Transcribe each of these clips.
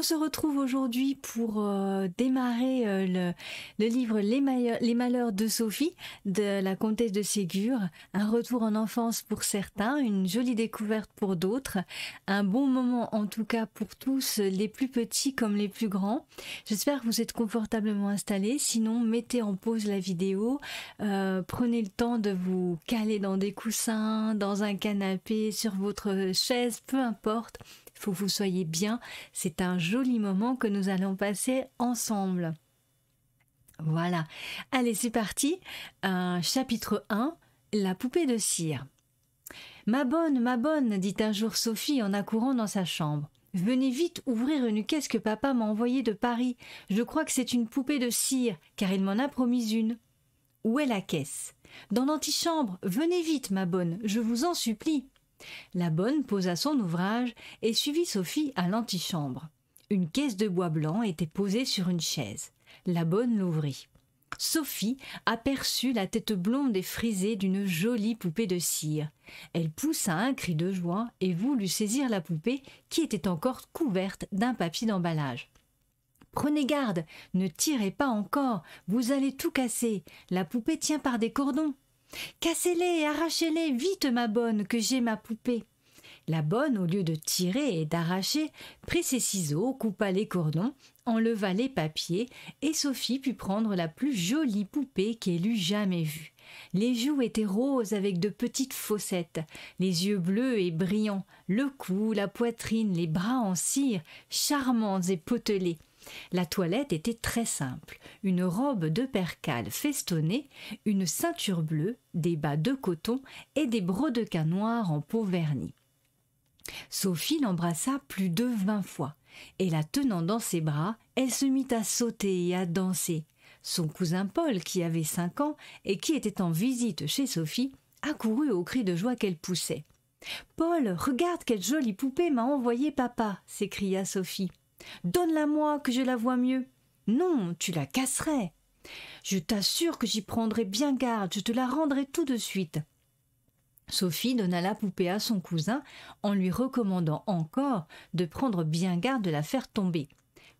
On se retrouve aujourd'hui pour euh, démarrer euh, le, livre les, malheurs de Sophie de la comtesse de Ségur. Un retour en enfance pour certains, une jolie découverte pour d'autres, un bon moment en tout cas pour tous, les plus petits comme les plus grands. J'espère que vous êtes confortablement installés. Sinon, mettez en pause la vidéo, euh, prenez le temps de vous caler dans des coussins, dans un canapé, sur votre chaise, peu importe faut que vous soyez bien. C'est un joli moment que nous allons passer ensemble. Voilà. Allez, c'est parti. chapitre 1. La poupée de cire. Ma bonne, ma bonne, dit un jour Sophie en accourant dans sa chambre. Venez vite ouvrir une caisse que papa m'a envoyée de Paris. Je crois que c'est une poupée de cire, car il m'en a promis une. Où est la caisse Dans l'antichambre. Venez vite, ma bonne, je vous en supplie. La bonne posa son ouvrage et suivit Sophie à l'antichambre. Une caisse de bois blanc était posée sur une chaise. La bonne l'ouvrit. Sophie aperçut la tête blonde et frisée d'une jolie poupée de cire. Elle poussa un cri de joie et voulut saisir la poupée qui était encore couverte d'un papier d'emballage. Prenez garde, ne tirez pas encore, vous allez tout casser, la poupée tient par des cordons, Cassez-les, arrachez-les, vite, ma bonne, que j'ai ma poupée. La bonne, au lieu de tirer et d'arracher, prit ses ciseaux, coupa les cordons, enleva les papiers, et Sophie put prendre la plus jolie poupée qu'elle eût jamais vue. Les joues étaient roses avec de petites fossettes, les yeux bleus et brillants, le cou, la poitrine, les bras en cire, charmants et potelés. La toilette était très simple une robe de percale festonnée, une ceinture bleue, des bas de coton et des brodequins noirs en peau vernie. Sophie l'embrassa plus de vingt fois, et la tenant dans ses bras, elle se mit à sauter et à danser. Son cousin Paul, qui avait cinq ans et qui était en visite chez Sophie, accourut au cri de joie qu'elle poussait. Paul, regarde quelle jolie poupée m'a envoyé papa, s'écria Sophie. Donne-la-moi que je la vois mieux. Non, tu la casserais. Je t'assure que j'y prendrai bien garde, je te la rendrai tout de suite. Sophie donna la poupée à son cousin en lui recommandant encore de prendre bien garde de la faire tomber.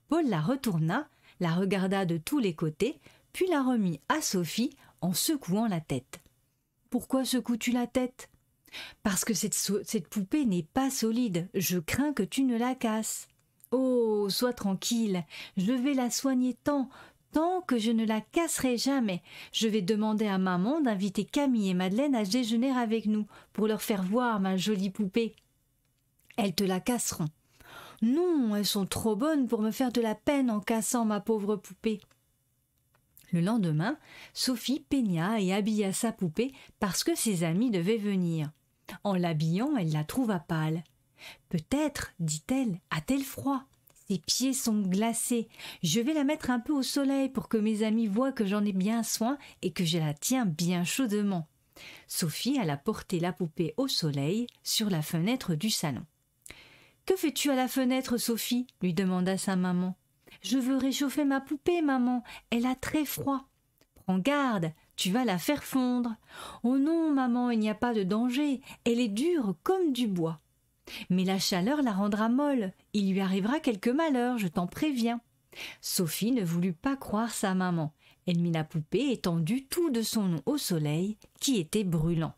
Paul la retourna, la regarda de tous les côtés, puis la remit à Sophie en secouant la tête. Pourquoi secoues-tu la tête Parce que cette, poupée n'est pas solide, je crains que tu ne la casses. Oh, sois tranquille, je vais la soigner tant, tant que je ne la casserai jamais. Je vais demander à maman d'inviter Camille et Madeleine à déjeuner avec nous pour leur faire voir ma jolie poupée. Elles te la casseront. Non, elles sont trop bonnes pour me faire de la peine en cassant ma pauvre poupée. Le lendemain, Sophie peigna et habilla sa poupée parce que ses amis devaient venir. En l'habillant, elle la trouva pâle. Peut-être, dit-elle, a-t-elle froid. Ses pieds sont glacés. Je vais la mettre un peu au soleil pour que mes amis voient que j'en ai bien soin et que je la tiens bien chaudement. Sophie alla porter la poupée au soleil sur la fenêtre du salon. Que fais-tu à la fenêtre, Sophie lui demanda sa maman. Je veux réchauffer ma poupée, maman. Elle a très froid. Prends garde, tu vas la faire fondre. Oh non, maman, il n'y a pas de danger. Elle est dure comme du bois. Mais la chaleur la rendra molle, il lui arrivera quelque malheur, je t'en préviens. Sophie ne voulut pas croire sa maman. Elle mit la poupée étendue tout de son nom au soleil, qui était brûlant.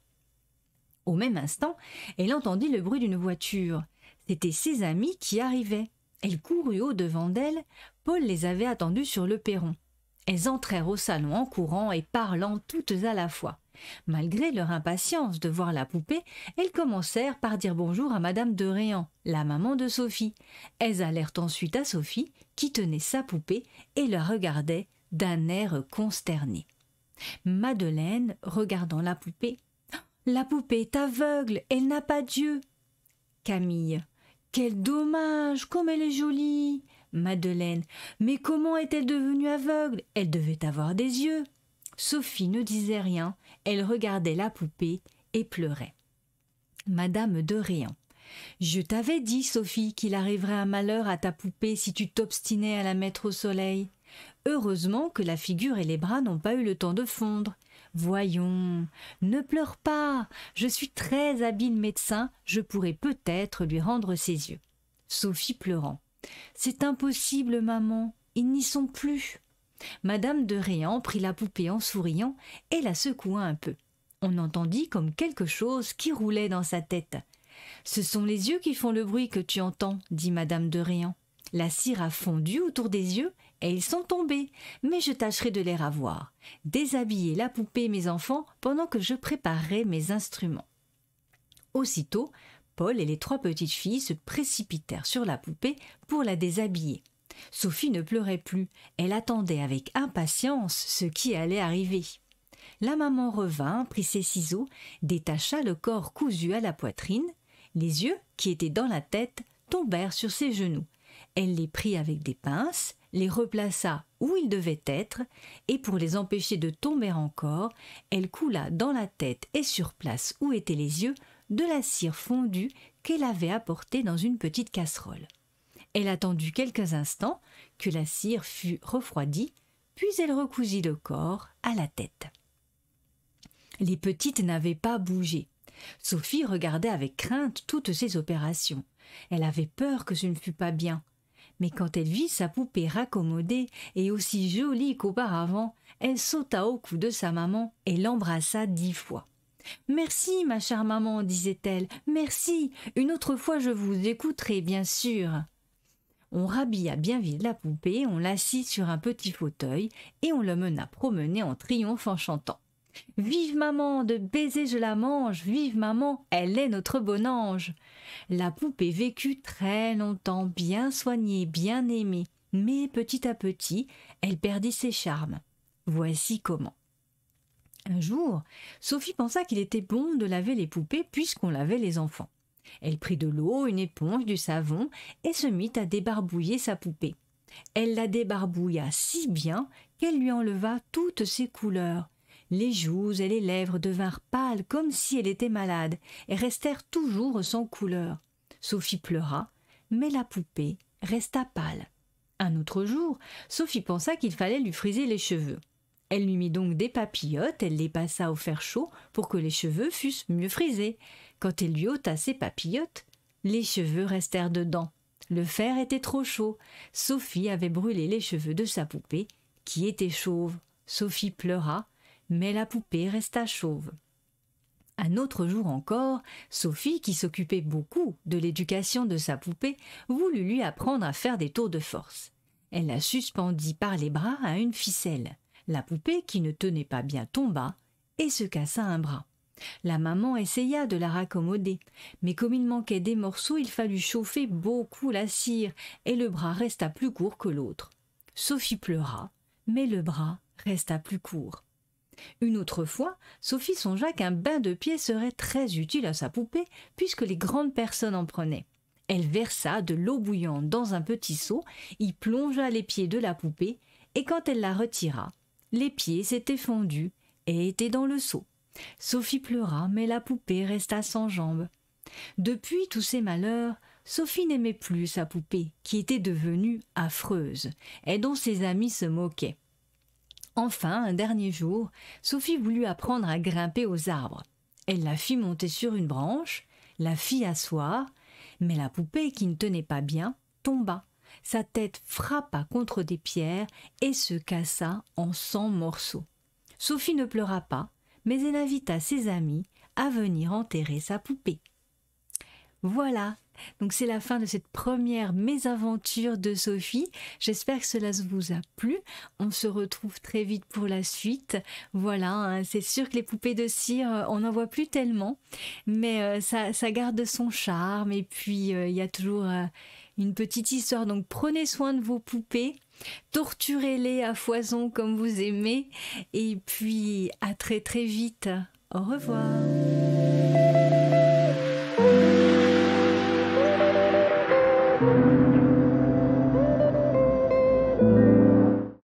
Au même instant, elle entendit le bruit d'une voiture. C'étaient ses amis qui arrivaient. Elle courut au devant d'elle. Paul les avait attendus sur le perron. Elles entrèrent au salon en courant et parlant toutes à la fois. Malgré leur impatience de voir la poupée, elles commencèrent par dire bonjour à Madame de Réan, la maman de Sophie. Elles allèrent ensuite à Sophie, qui tenait sa poupée et la regardait d'un air consterné. Madeleine, regardant la poupée, La poupée est aveugle, elle n'a pas d'yeux. Camille. Quel dommage, comme elle est jolie. Madeleine. Mais comment est-elle devenue aveugle Elle devait avoir des yeux. Sophie ne disait rien, elle regardait la poupée et pleurait. Madame de Réan. Je t'avais dit, Sophie, qu'il arriverait un malheur à ta poupée si tu t'obstinais à la mettre au soleil. Heureusement que la figure et les bras n'ont pas eu le temps de fondre. Voyons, ne pleure pas. Je suis très habile médecin, je pourrais peut-être lui rendre ses yeux. Sophie pleurant. C'est impossible, maman. Ils n'y sont plus. Madame de Réan prit la poupée en souriant et la secoua un peu. On entendit comme quelque chose qui roulait dans sa tête. Ce sont les yeux qui font le bruit que tu entends, dit madame de Réan. La cire a fondu autour des yeux et ils sont tombés, mais je tâcherai de les ravoir. Déshabillez la poupée, mes enfants, pendant que je préparerai mes instruments. Aussitôt, Paul et les trois petites filles se précipitèrent sur la poupée pour la déshabiller. Sophie ne pleurait plus, elle attendait avec impatience ce qui allait arriver. La maman revint, prit ses ciseaux, détacha le corps cousu à la poitrine, les yeux, qui étaient dans la tête, tombèrent sur ses genoux. Elle les prit avec des pinces, les replaça où ils devaient être, et pour les empêcher de tomber encore, elle coula dans la tête et sur place où étaient les yeux de la cire fondue qu'elle avait apportée dans une petite casserole. Elle attendut quelques instants que la cire fût refroidie, puis elle recousit le corps à la tête. Les petites n'avaient pas bougé. Sophie regardait avec crainte toutes ces opérations. Elle avait peur que ce ne fût pas bien. Mais quand elle vit sa poupée raccommodée et aussi jolie qu'auparavant, elle sauta au cou de sa maman et l'embrassa dix fois. Merci, ma chère maman, disait-elle, merci. Une autre fois je vous écouterai, bien sûr on rhabilla bien vite la poupée, on l'assit sur un petit fauteuil et on le mena promener en triomphe en chantant. Vive maman, de baiser je la mange, vive maman, elle est notre bon ange. La poupée vécut très longtemps, bien soignée, bien aimée, mais petit à petit, elle perdit ses charmes. Voici comment. Un jour, Sophie pensa qu'il était bon de laver les poupées puisqu'on lavait les enfants. Elle prit de l'eau, une éponge, du savon, et se mit à débarbouiller sa poupée. Elle la débarbouilla si bien qu'elle lui enleva toutes ses couleurs. Les joues et les lèvres devinrent pâles comme si elle était malade, et restèrent toujours sans couleur. Sophie pleura, mais la poupée resta pâle. Un autre jour, Sophie pensa qu'il fallait lui friser les cheveux. Elle lui mit donc des papillotes, elle les passa au fer chaud pour que les cheveux fussent mieux frisés. Quand elle lui ôta ses papillotes, les cheveux restèrent dedans. Le fer était trop chaud. Sophie avait brûlé les cheveux de sa poupée, qui était chauve. Sophie pleura, mais la poupée resta chauve. Un autre jour encore, Sophie, qui s'occupait beaucoup de l'éducation de sa poupée, voulut lui apprendre à faire des tours de force. Elle la suspendit par les bras à une ficelle. La poupée, qui ne tenait pas bien, tomba et se cassa un bras. La maman essaya de la raccommoder, mais comme il manquait des morceaux, il fallut chauffer beaucoup la cire, et le bras resta plus court que l'autre. Sophie pleura, mais le bras resta plus court. Une autre fois, Sophie songea qu'un bain de pied serait très utile à sa poupée, puisque les grandes personnes en prenaient. Elle versa de l'eau bouillante dans un petit seau, y plongea les pieds de la poupée, et quand elle la retira, les pieds s'étaient fondus et étaient dans le seau. Sophie pleura, mais la poupée resta sans jambes. Depuis tous ces malheurs, Sophie n'aimait plus sa poupée, qui était devenue affreuse, et dont ses amis se moquaient. Enfin, un dernier jour, Sophie voulut apprendre à grimper aux arbres. Elle la fit monter sur une branche, la fit asseoir, mais la poupée, qui ne tenait pas bien, tomba. Sa tête frappa contre des pierres et se cassa en cent morceaux. Sophie ne pleura pas, mais elle invita ses amis à venir enterrer sa poupée. Voilà, donc c'est la fin de cette première mésaventure de Sophie. J'espère que cela vous a plu. On se retrouve très vite pour la suite. Voilà, hein, c'est sûr que les poupées de cire, euh, on n'en voit plus tellement, mais euh, ça, garde son charme et puis euh, il y a toujours une petite histoire. Donc prenez soin de vos poupées, torturez-les à foison comme vous aimez, et puis à très très vite. Au revoir.